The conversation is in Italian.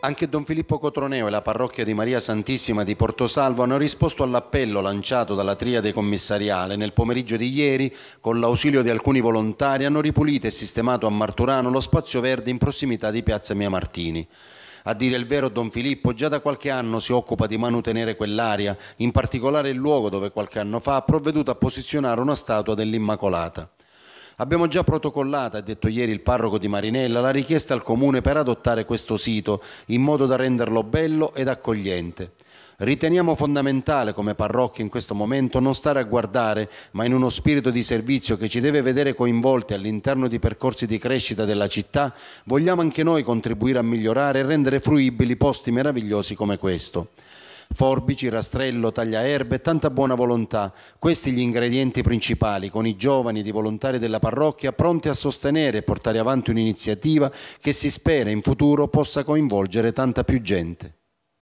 Anche Don Filippo Cotroneo e la parrocchia di Maria Santissima di Portosalvo hanno risposto all'appello lanciato dalla triade commissariale. Nel pomeriggio di ieri, con l'ausilio di alcuni volontari, hanno ripulito e sistemato a Marturano lo spazio verde in prossimità di Piazza Mia Martini. A dire il vero, Don Filippo già da qualche anno si occupa di manutenere quell'area, in particolare il luogo dove qualche anno fa ha provveduto a posizionare una statua dell'Immacolata. Abbiamo già protocollata, ha detto ieri il parroco di Marinella, la richiesta al comune per adottare questo sito in modo da renderlo bello ed accogliente. Riteniamo fondamentale come parrocchia in questo momento non stare a guardare, ma in uno spirito di servizio che ci deve vedere coinvolti all'interno di percorsi di crescita della città, vogliamo anche noi contribuire a migliorare e rendere fruibili posti meravigliosi come questo. Forbici, rastrello, tagliaerbe e tanta buona volontà. Questi gli ingredienti principali, con i giovani di volontari della parrocchia pronti a sostenere e portare avanti un'iniziativa che si spera in futuro possa coinvolgere tanta più gente.